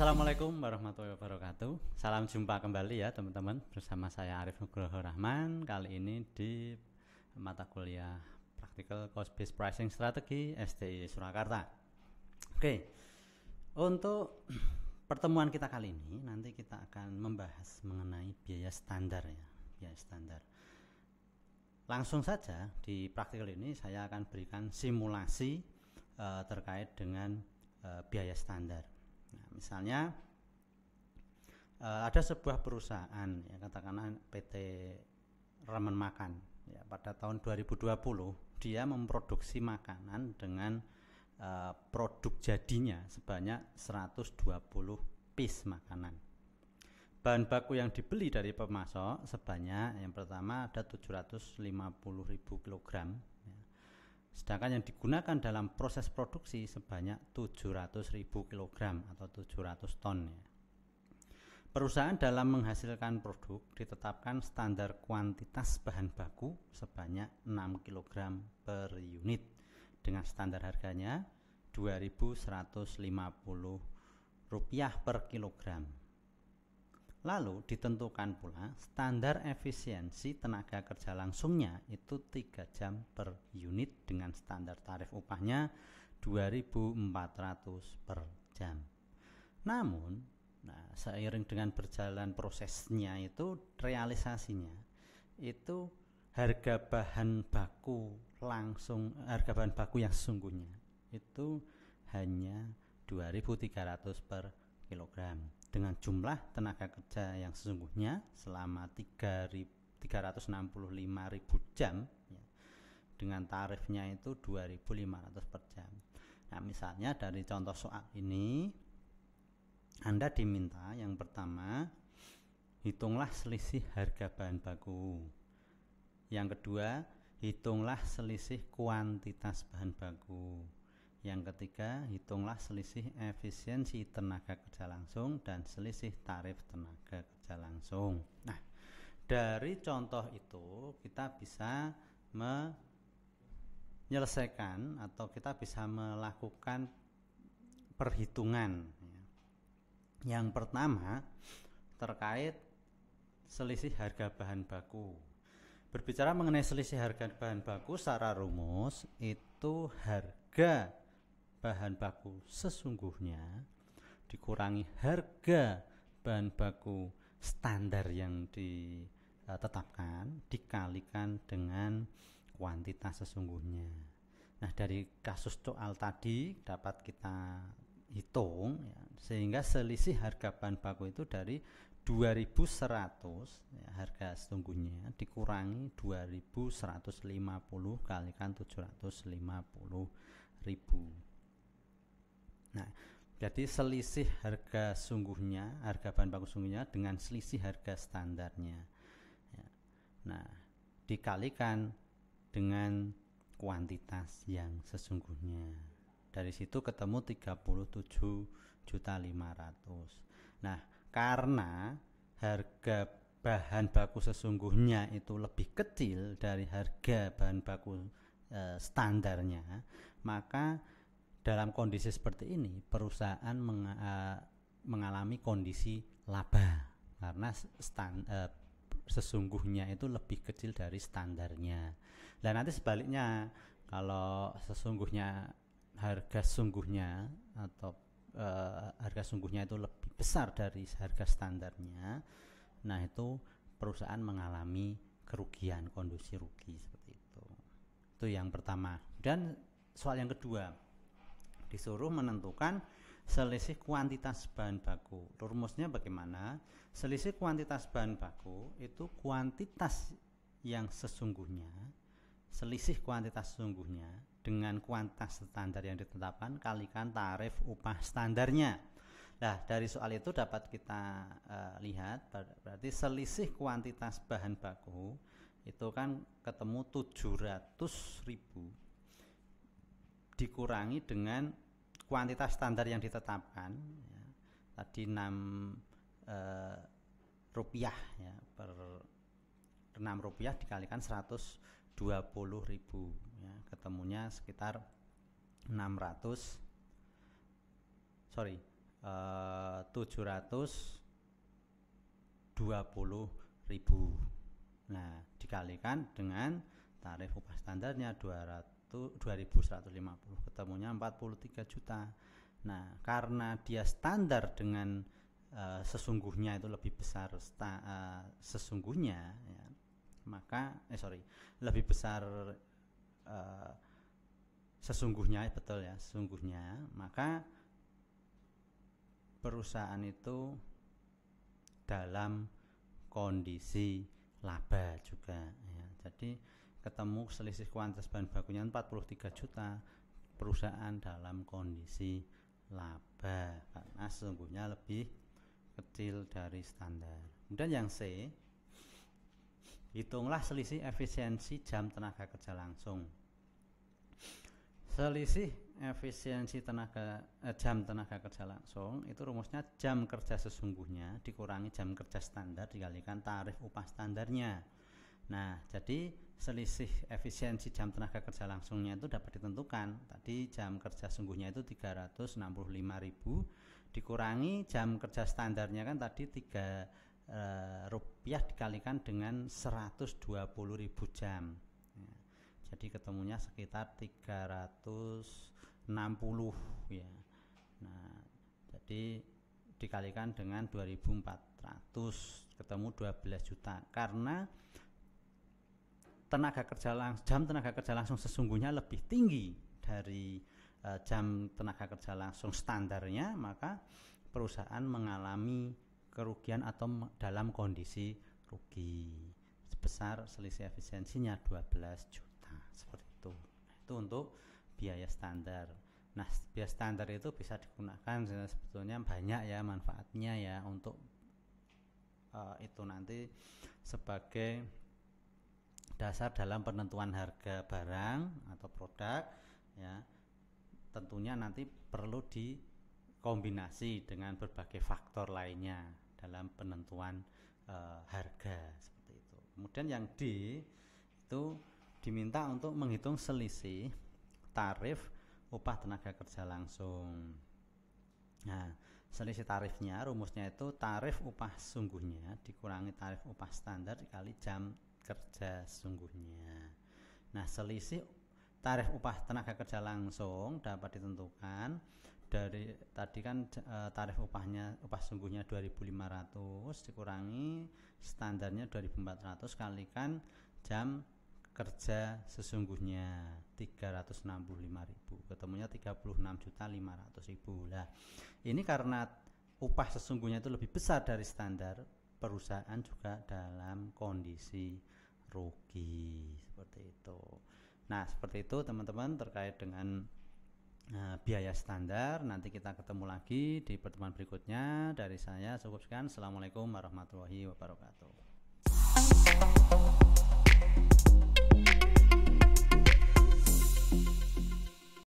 Assalamualaikum warahmatullahi wabarakatuh. Salam jumpa kembali ya teman-teman bersama saya Arif Nugroho Rahman kali ini di mata kuliah Practical Cost Based Pricing Strategy STI Surakarta. Oke. Untuk pertemuan kita kali ini nanti kita akan membahas mengenai biaya standar ya, biaya standar. Langsung saja di praktikal ini saya akan berikan simulasi uh, terkait dengan eh, biaya standar. Misalnya uh, ada sebuah perusahaan ya katakanlah PT Ramen Makan ya pada tahun 2020 dia memproduksi makanan dengan uh, produk jadinya sebanyak 120 piece makanan bahan baku yang dibeli dari pemasok sebanyak yang pertama ada 750.000 kg Sedangkan yang digunakan dalam proses produksi sebanyak 700.000 kg atau 700 ton ya. Perusahaan dalam menghasilkan produk ditetapkan standar kuantitas bahan baku sebanyak 6 kg per unit dengan standar harganya 2.150 rupiah per kilogram. Lalu ditentukan pula standar efisiensi tenaga kerja langsungnya itu 3 jam per unit dengan standar tarif upahnya 2400 per jam. Namun, nah, seiring dengan berjalan prosesnya itu realisasinya itu harga bahan baku langsung harga bahan baku yang sesungguhnya itu hanya 2300 per kilogram dengan jumlah tenaga kerja yang sesungguhnya selama 365.000 jam ya, dengan tarifnya itu 2.500 per jam. Nah, misalnya dari contoh soal ini Anda diminta yang pertama hitunglah selisih harga bahan baku. Yang kedua, hitunglah selisih kuantitas bahan baku. Yang ketiga, hitunglah selisih efisiensi tenaga kerja langsung dan selisih tarif tenaga kerja langsung. Nah, dari contoh itu kita bisa menyelesaikan atau kita bisa melakukan perhitungan. Ya. Yang pertama, terkait selisih harga bahan baku. Berbicara mengenai selisih harga bahan baku secara rumus itu harga bahan baku sesungguhnya dikurangi harga bahan baku standar yang ditetapkan dikalikan dengan kuantitas sesungguhnya. Nah, dari kasus soal tadi dapat kita hitung ya, sehingga selisih harga bahan baku itu dari 2100 ya, harga sesungguhnya dikurangi 2150 kalikan 750 ribu Nah, jadi selisih harga sungguhnya, harga bahan baku sungguhnya dengan selisih harga standarnya. Ya. Nah, dikalikan dengan kuantitas yang sesungguhnya. Dari situ ketemu 37.500. Nah, karena harga bahan baku sesungguhnya itu lebih kecil dari harga bahan baku e, standarnya, maka dalam kondisi seperti ini perusahaan meng, uh, eh, mengalami kondisi laba karena stand, uh, eh, sesungguhnya itu lebih kecil dari standarnya. Dan nanti sebaliknya kalau sesungguhnya harga sungguhnya atau uh, harga sungguhnya itu lebih besar dari harga standarnya, nah itu perusahaan mengalami kerugian, kondisi rugi seperti itu. Itu yang pertama. Dan soal yang kedua, disuruh menentukan selisih kuantitas bahan baku. Rumusnya bagaimana? Selisih kuantitas bahan baku itu kuantitas yang sesungguhnya, selisih kuantitas sesungguhnya dengan kuantitas standar yang ditetapkan kalikan tarif upah standarnya. Nah, dari soal itu dapat kita uh, lihat berarti selisih kuantitas bahan baku itu kan ketemu ribu dikurangi dengan kuantitas standar yang ditetapkan ya. tadi 6 eh, rupiah ya per 6 rupiah dikalikan 120 ribu ya. ketemunya sekitar 600 sorry eh, 720 ribu nah dikalikan dengan tarif upah standarnya 200 itu 2150 ketemunya 43 juta nah karena dia standar dengan uh, sesungguhnya itu lebih besar sta, uh, sesungguhnya ya, maka eh sorry lebih besar uh, sesungguhnya betul ya sesungguhnya maka perusahaan itu dalam kondisi laba juga ya jadi ketemu selisih kuantitas bahan bakunya 43 juta perusahaan dalam kondisi laba karena sesungguhnya lebih kecil dari standar kemudian yang C hitunglah selisih efisiensi jam tenaga kerja langsung selisih efisiensi tenaga eh, jam tenaga kerja langsung itu rumusnya jam kerja sesungguhnya dikurangi jam kerja standar dikalikan tarif upah standarnya nah jadi selisih efisiensi jam tenaga kerja langsungnya itu dapat ditentukan. Tadi jam kerja sungguhnya itu 365.000 dikurangi jam kerja standarnya kan tadi 3 e, eh, rupiah dikalikan dengan 120.000 jam. Ya. Jadi ketemunya sekitar 360 ya. Nah, jadi dikalikan dengan 2400 ketemu 12 juta karena tenaga kerja langsung jam tenaga kerja langsung sesungguhnya lebih tinggi dari uh, jam tenaga kerja langsung standarnya maka perusahaan mengalami kerugian atau dalam kondisi rugi sebesar selisih efisiensinya 12 juta seperti itu itu untuk biaya standar nah biaya standar itu bisa digunakan sebetulnya banyak ya manfaatnya ya untuk uh, itu nanti sebagai dasar dalam penentuan harga barang atau produk ya tentunya nanti perlu dikombinasi dengan berbagai faktor lainnya dalam penentuan e, harga seperti itu. Kemudian yang D itu diminta untuk menghitung selisih tarif upah tenaga kerja langsung. Nah, selisih tarifnya rumusnya itu tarif upah sungguhnya dikurangi tarif upah standar dikali jam kerja sesungguhnya. Nah, selisih tarif upah tenaga kerja langsung dapat ditentukan dari tadi kan eh, tarif upahnya upah sungguhnya 2.500 dikurangi standarnya 2.400 kalikan jam kerja sesungguhnya 365.000 ketemunya 36.500.000 lah ini karena upah sesungguhnya itu lebih besar dari standar perusahaan juga dalam kondisi rugi seperti itu. Nah, seperti itu teman-teman terkait dengan uh, biaya standar. Nanti kita ketemu lagi di pertemuan berikutnya. Dari saya cukup sekian. Assalamualaikum warahmatullahi wabarakatuh.